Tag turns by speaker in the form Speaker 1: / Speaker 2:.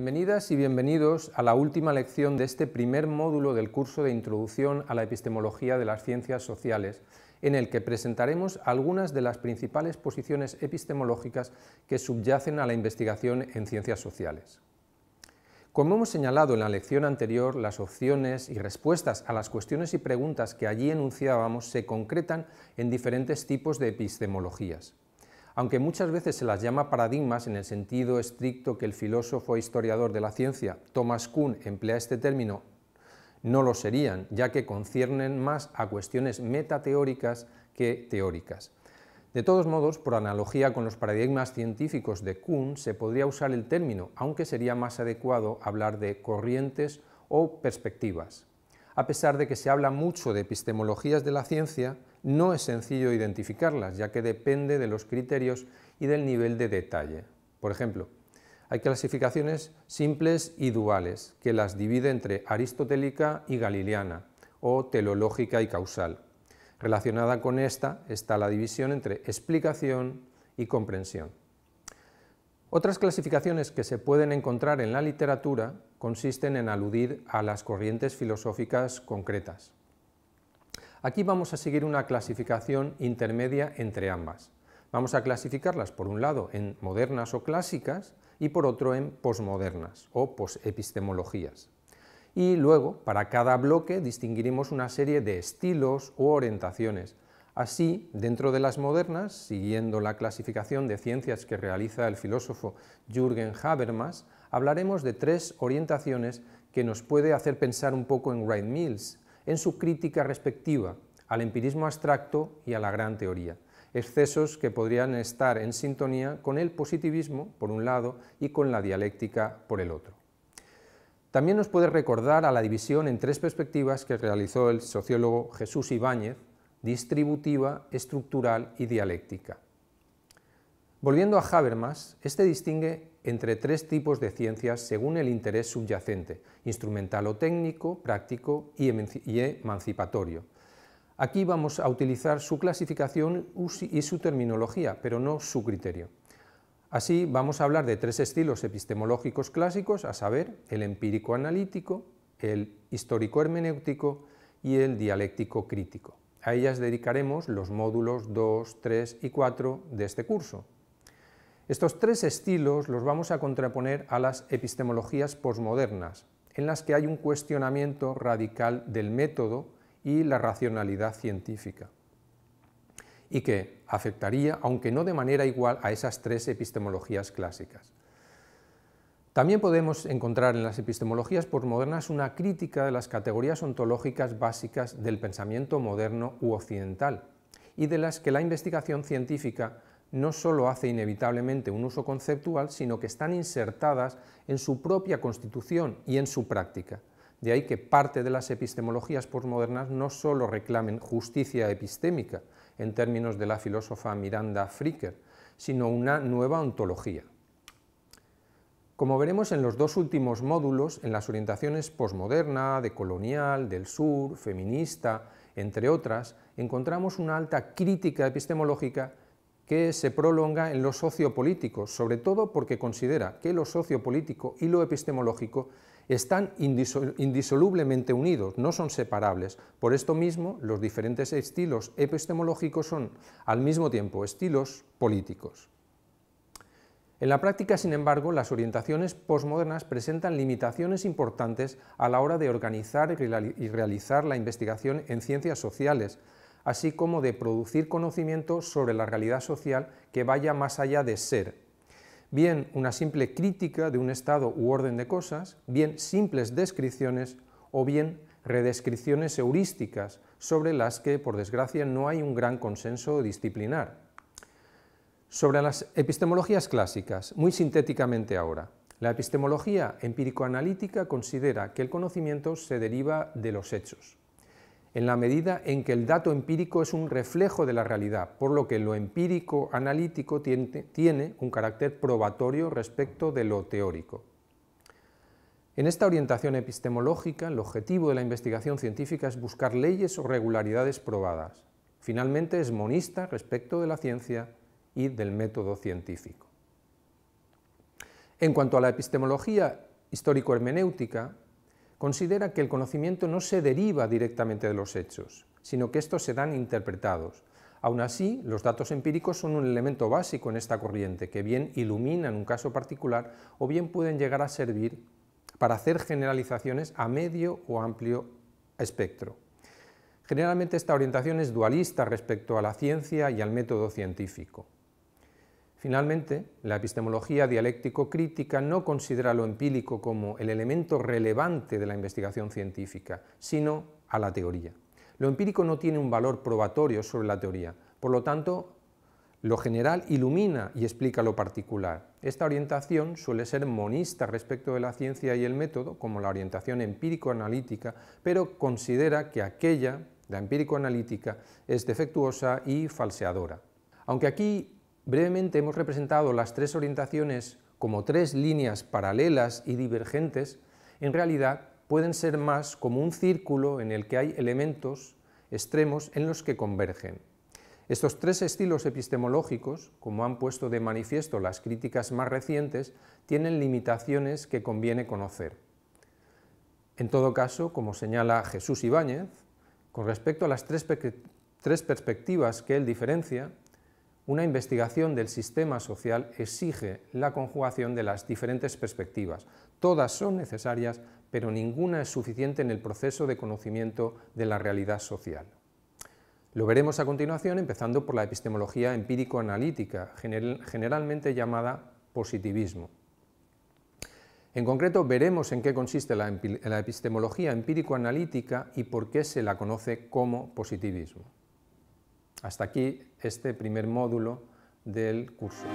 Speaker 1: Bienvenidas y bienvenidos a la última lección de este primer módulo del curso de Introducción a la Epistemología de las Ciencias Sociales, en el que presentaremos algunas de las principales posiciones epistemológicas que subyacen a la investigación en ciencias sociales. Como hemos señalado en la lección anterior, las opciones y respuestas a las cuestiones y preguntas que allí enunciábamos se concretan en diferentes tipos de epistemologías aunque muchas veces se las llama paradigmas en el sentido estricto que el filósofo e historiador de la ciencia Thomas Kuhn emplea este término, no lo serían, ya que conciernen más a cuestiones metateóricas que teóricas. De todos modos, por analogía con los paradigmas científicos de Kuhn, se podría usar el término, aunque sería más adecuado hablar de corrientes o perspectivas. A pesar de que se habla mucho de epistemologías de la ciencia, no es sencillo identificarlas, ya que depende de los criterios y del nivel de detalle. Por ejemplo, hay clasificaciones simples y duales, que las divide entre aristotélica y galileana, o telológica y causal. Relacionada con esta está la división entre explicación y comprensión. Otras clasificaciones que se pueden encontrar en la literatura consisten en aludir a las corrientes filosóficas concretas. Aquí vamos a seguir una clasificación intermedia entre ambas. Vamos a clasificarlas por un lado en modernas o clásicas y por otro en posmodernas o posepistemologías. Y luego, para cada bloque, distinguiremos una serie de estilos o orientaciones. Así, dentro de las modernas, siguiendo la clasificación de ciencias que realiza el filósofo Jürgen Habermas, hablaremos de tres orientaciones que nos puede hacer pensar un poco en Wright Mills, en su crítica respectiva al empirismo abstracto y a la gran teoría, excesos que podrían estar en sintonía con el positivismo, por un lado, y con la dialéctica, por el otro. También nos puede recordar a la división en tres perspectivas que realizó el sociólogo Jesús Ibáñez, distributiva, estructural y dialéctica. Volviendo a Habermas, este distingue entre tres tipos de ciencias según el interés subyacente, instrumental o técnico, práctico y emancipatorio. Aquí vamos a utilizar su clasificación y su terminología, pero no su criterio. Así, vamos a hablar de tres estilos epistemológicos clásicos, a saber, el empírico-analítico, el histórico-hermenéutico y el dialéctico-crítico. A ellas dedicaremos los módulos 2, 3 y 4 de este curso. Estos tres estilos los vamos a contraponer a las epistemologías posmodernas, en las que hay un cuestionamiento radical del método y la racionalidad científica, y que afectaría, aunque no de manera igual, a esas tres epistemologías clásicas. También podemos encontrar en las epistemologías posmodernas una crítica de las categorías ontológicas básicas del pensamiento moderno u occidental y de las que la investigación científica no solo hace inevitablemente un uso conceptual, sino que están insertadas en su propia constitución y en su práctica. De ahí que parte de las epistemologías postmodernas no solo reclamen justicia epistémica, en términos de la filósofa Miranda Fricker, sino una nueva ontología. Como veremos en los dos últimos módulos, en las orientaciones posmoderna, decolonial, del sur, feminista, entre otras, encontramos una alta crítica epistemológica que se prolonga en lo sociopolítico, sobre todo porque considera que lo sociopolítico y lo epistemológico están indisolublemente unidos, no son separables. Por esto mismo, los diferentes estilos epistemológicos son al mismo tiempo estilos políticos. En la práctica, sin embargo, las orientaciones posmodernas presentan limitaciones importantes a la hora de organizar y realizar la investigación en ciencias sociales, así como de producir conocimiento sobre la realidad social que vaya más allá de ser, bien una simple crítica de un estado u orden de cosas, bien simples descripciones o bien redescripciones heurísticas sobre las que, por desgracia, no hay un gran consenso disciplinar. Sobre las epistemologías clásicas, muy sintéticamente ahora, la epistemología empírico-analítica considera que el conocimiento se deriva de los hechos en la medida en que el dato empírico es un reflejo de la realidad, por lo que lo empírico analítico tiene, un carácter probatorio respecto de lo teórico. En esta orientación epistemológica, el objetivo de la investigación científica es buscar leyes o regularidades probadas. Finalmente, es monista respecto de la ciencia y del método científico. En cuanto a la epistemología histórico-hermenéutica, considera que el conocimiento no se deriva directamente de los hechos, sino que estos dan interpretados. Aún así, los datos empíricos son un elemento básico en esta corriente, que bien iluminan un caso particular o bien pueden llegar a servir para hacer generalizaciones a medio o amplio espectro. Generalmente esta orientación es dualista respecto a la ciencia y al método científico. Finalmente, la epistemología dialéctico-crítica no considera lo empírico como el elemento relevante de la investigación científica, sino a la teoría. Lo empírico no tiene un valor probatorio sobre la teoría, por lo tanto, lo general ilumina y explica lo particular. Esta orientación suele ser monista respecto de la ciencia y el método, como la orientación empírico-analítica, pero considera que aquella, la empírico-analítica, es defectuosa y falseadora. Aunque aquí Brevemente hemos representado las tres orientaciones como tres líneas paralelas y divergentes, en realidad pueden ser más como un círculo en el que hay elementos extremos en los que convergen. Estos tres estilos epistemológicos, como han puesto de manifiesto las críticas más recientes, tienen limitaciones que conviene conocer. En todo caso, como señala Jesús Ibáñez, con respecto a las tres, perspectivas que él diferencia, una investigación del sistema social exige la conjugación de las diferentes perspectivas. Todas son necesarias, pero ninguna es suficiente en el proceso de conocimiento de la realidad social. Lo veremos a continuación empezando por la epistemología empírico-analítica, generalmente llamada positivismo. En concreto, veremos en qué consiste la, epistemología empírico-analítica y por qué se la conoce como positivismo. Hasta aquí este primer módulo del curso.